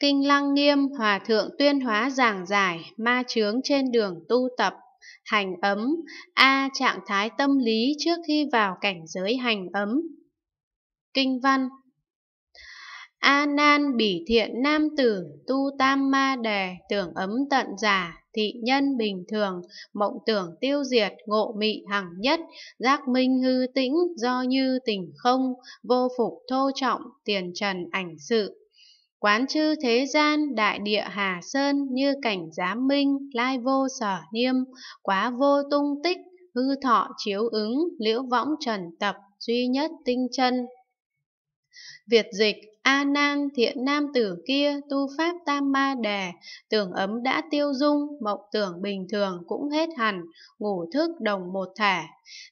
Kinh Lăng Nghiêm Hòa Thượng tuyên hóa giảng giải ma chướng trên đường tu tập, hành ấm, A trạng thái tâm lý trước khi vào cảnh giới hành ấm. Kinh Văn A nan bỉ thiện nam tử tu tam ma đề tưởng ấm tận giả thị nhân bình thường mộng tưởng tiêu diệt ngộ mị hằng nhất giác minh hư tĩnh do như tình không vô phục thô trọng tiền trần ảnh sự Quán chư thế gian đại địa hà sơn như cảnh giám minh, lai vô sở niêm, quá vô tung tích, hư thọ chiếu ứng, liễu võng trần tập, duy nhất tinh chân. Việt dịch A Nan thiện nam tử kia tu pháp tam ma đề tưởng ấm đã tiêu dung, mộng tưởng bình thường cũng hết hẳn, ngủ thức đồng một thể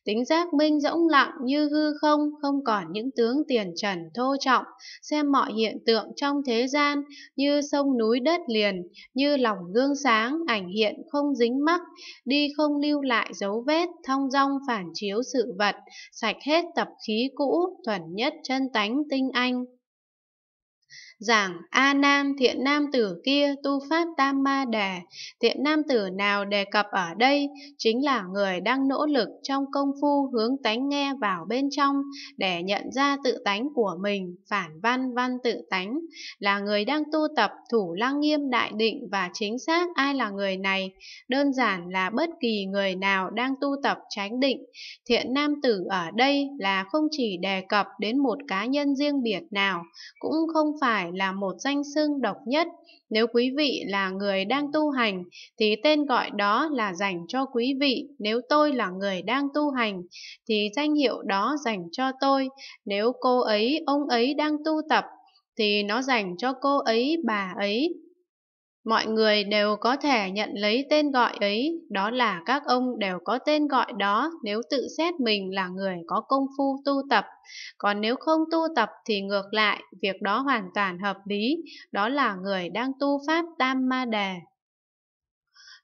Tính giác minh rỗng lặng như hư không, không còn những tướng tiền trần thô trọng, xem mọi hiện tượng trong thế gian như sông núi đất liền, như lòng gương sáng, ảnh hiện không dính mắc, đi không lưu lại dấu vết, thong dong phản chiếu sự vật, sạch hết tập khí cũ, thuần nhất chân tánh tinh anh rằng A Nan thiện nam tử kia tu pháp Tam Ma Đà, thiện nam tử nào đề cập ở đây chính là người đang nỗ lực trong công phu hướng tánh nghe vào bên trong để nhận ra tự tánh của mình, phản văn văn tự tánh, là người đang tu tập thủ lăng nghiêm đại định và chính xác ai là người này, đơn giản là bất kỳ người nào đang tu tập chánh định. Thiện nam tử ở đây là không chỉ đề cập đến một cá nhân riêng biệt nào, cũng không phải là một danh xưng độc nhất. Nếu quý vị là người đang tu hành thì tên gọi đó là dành cho quý vị, nếu tôi là người đang tu hành thì danh hiệu đó dành cho tôi, nếu cô ấy, ông ấy đang tu tập thì nó dành cho cô ấy, bà ấy mọi người đều có thể nhận lấy tên gọi ấy, đó là các ông đều có tên gọi đó nếu tự xét mình là người có công phu tu tập. Còn nếu không tu tập thì ngược lại, việc đó hoàn toàn hợp lý, đó là người đang tu Pháp Tam Ma Đề.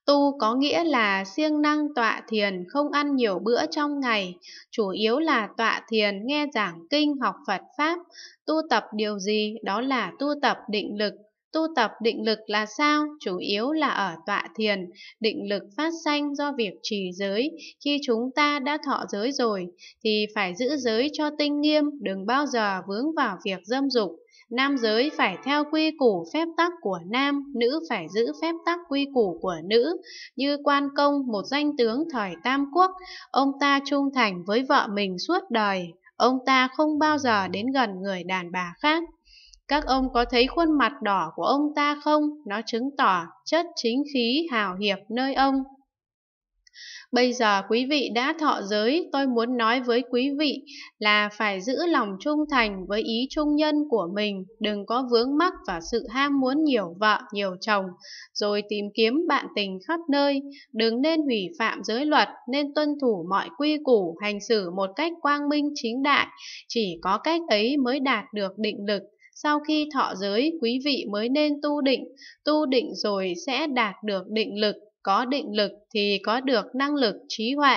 Tu có nghĩa là siêng năng tọa thiền không ăn nhiều bữa trong ngày, chủ yếu là tọa thiền nghe giảng kinh học Phật Pháp, tu tập điều gì đó là tu tập định lực, Tu tập định lực là sao? Chủ yếu là ở tọa thiền, định lực phát sanh do việc trì giới. Khi chúng ta đã thọ giới rồi, thì phải giữ giới cho tinh nghiêm, đừng bao giờ vướng vào việc dâm dục. Nam giới phải theo quy củ phép tắc của nam, nữ phải giữ phép tắc quy củ của nữ. Như quan công, một danh tướng thời Tam Quốc, ông ta trung thành với vợ mình suốt đời, ông ta không bao giờ đến gần người đàn bà khác. Các ông có thấy khuôn mặt đỏ của ông ta không? Nó chứng tỏ chất chính khí hào hiệp nơi ông. Bây giờ quý vị đã thọ giới, tôi muốn nói với quý vị là phải giữ lòng trung thành với ý trung nhân của mình, đừng có vướng mắc vào sự ham muốn nhiều vợ, nhiều chồng, rồi tìm kiếm bạn tình khắp nơi, đừng nên hủy phạm giới luật, nên tuân thủ mọi quy củ, hành xử một cách quang minh chính đại, chỉ có cách ấy mới đạt được định lực, sau khi thọ giới, quý vị mới nên tu định, tu định rồi sẽ đạt được định lực, có định lực thì có được năng lực trí huệ,